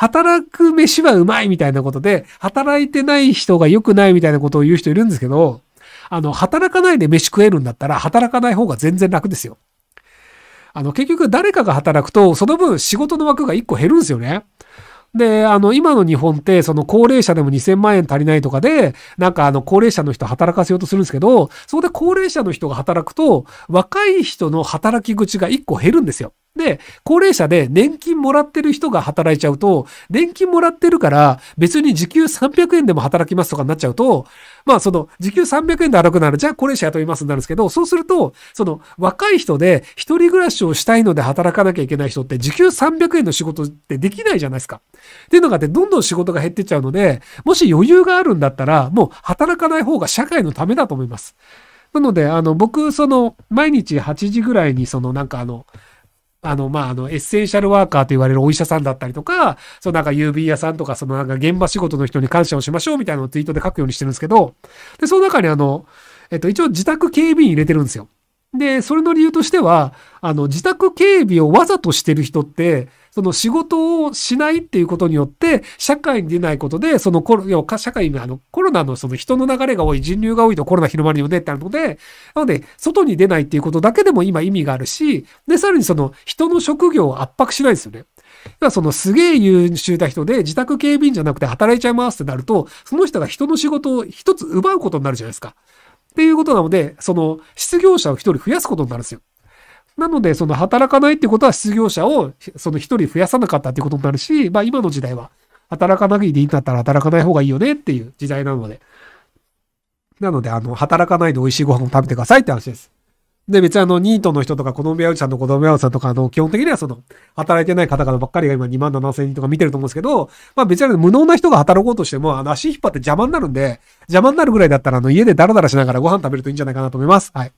働く飯はうまいみたいなことで、働いてない人が良くないみたいなことを言う人いるんですけど、あの、働かないで飯食えるんだったら、働かない方が全然楽ですよ。あの、結局誰かが働くと、その分仕事の枠が1個減るんですよね。で、あの、今の日本って、その高齢者でも2000万円足りないとかで、なんかあの、高齢者の人働かせようとするんですけど、そこで高齢者の人が働くと、若い人の働き口が1個減るんですよ。で、高齢者で年金もらってる人が働いちゃうと、年金もらってるから別に時給300円でも働きますとかになっちゃうと、まあその時給300円で荒くなる。じゃあ高齢者雇いますになるんですけど、そうすると、その若い人で一人暮らしをしたいので働かなきゃいけない人って時給300円の仕事ってできないじゃないですか。っていうのがあって、どんどん仕事が減ってっちゃうので、もし余裕があるんだったら、もう働かない方が社会のためだと思います。なので、あの、僕、その、毎日8時ぐらいに、その、なんかあの、あの、まあ、あの、エッセンシャルワーカーと言われるお医者さんだったりとか、そのなんか郵便屋さんとか、そのなんか現場仕事の人に感謝をしましょうみたいなのをツイートで書くようにしてるんですけど、で、その中にあの、えっと、一応自宅警備員入れてるんですよ。で、それの理由としては、あの、自宅警備をわざとしてる人って、その仕事をしないっていうことによって、社会に出ないことで、そのコロ、社会にあの、コロナのその人の流れが多い、人流が多いとコロナ広まるよねってあるので、なので、外に出ないっていうことだけでも今意味があるし、で、さらにその、人の職業を圧迫しないですよね。そのすげえ優秀な人で自宅警備員じゃなくて働いちゃいますってなると、その人が人の仕事を一つ奪うことになるじゃないですか。っていうことなので、その、失業者を一人増やすことになるんですよ。なので、その働かないってことは失業者をその一人増やさなかったってことになるし、まあ今の時代は働かなきゃいいんだったら働かない方がいいよねっていう時代なので。なので、あの、働かないで美味しいご飯を食べてくださいって話です。で、別にあの、ニートの人とか、ロンビアウじさんの子供ビアおじさんとか、あの、基本的にはその、働いてない方々ばっかりが今2万7千人とか見てると思うんですけど、まあ別に無能な人が働こうとしても、あの、足引っ張って邪魔になるんで、邪魔になるぐらいだったら、あの、家でダラダラしながらご飯食べるといいんじゃないかなと思います。はい。